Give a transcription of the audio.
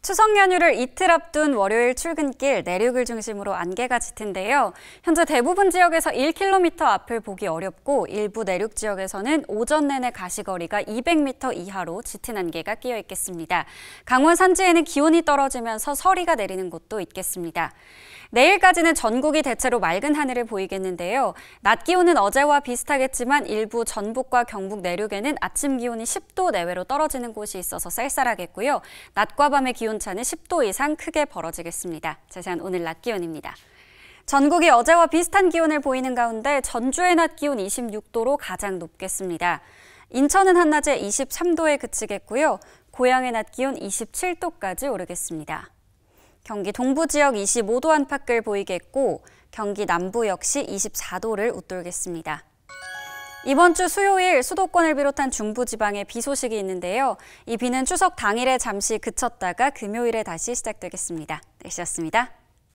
추석 연휴를 이틀 앞둔 월요일 출근길 내륙을 중심으로 안개가 짙은데요. 현재 대부분 지역에서 1km 앞을 보기 어렵고 일부 내륙 지역에서는 오전 내내 가시거리가 200m 이하로 짙은 안개가 끼어 있겠습니다. 강원 산지에는 기온이 떨어지면서 서리가 내리는 곳도 있겠습니다. 내일까지는 전국이 대체로 맑은 하늘을 보이겠는데요. 낮 기온은 어제와 비슷하겠지만 일부 전북과 경북 내륙에는 아침 기온이 10도 내외로 떨어지는 곳이 있어서 쌀쌀하겠고요. 낮과 밤의 기온 기온 차는 10도 이상 크게 벌어지겠습니다. 자세한 오늘 낮 기온입니다. 전국이 어제와 비슷한 기온을 보이는 가운데 전주의 낮 기온 26도로 가장 높겠습니다. 인천은 한낮에 23도에 그치겠고요. 고양의 낮 기온 27도까지 오르겠습니다. 경기 동부 지역 25도 안팎을 보이겠고 경기 남부 역시 24도를 웃돌겠습니다. 이번 주 수요일 수도권을 비롯한 중부지방에 비 소식이 있는데요. 이 비는 추석 당일에 잠시 그쳤다가 금요일에 다시 시작되겠습니다. 날씨습니다 네,